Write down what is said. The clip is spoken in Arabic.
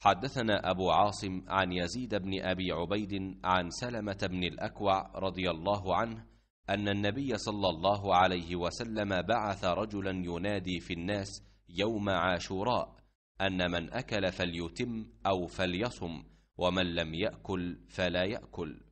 حدثنا أبو عاصم عن يزيد بن أبي عبيد عن سلمة بن الأكوع رضي الله عنه أن النبي صلى الله عليه وسلم بعث رجلا ينادي في الناس يوم عاشوراء أن من أكل فليتم أو فليصم ومن لم يأكل فلا يأكل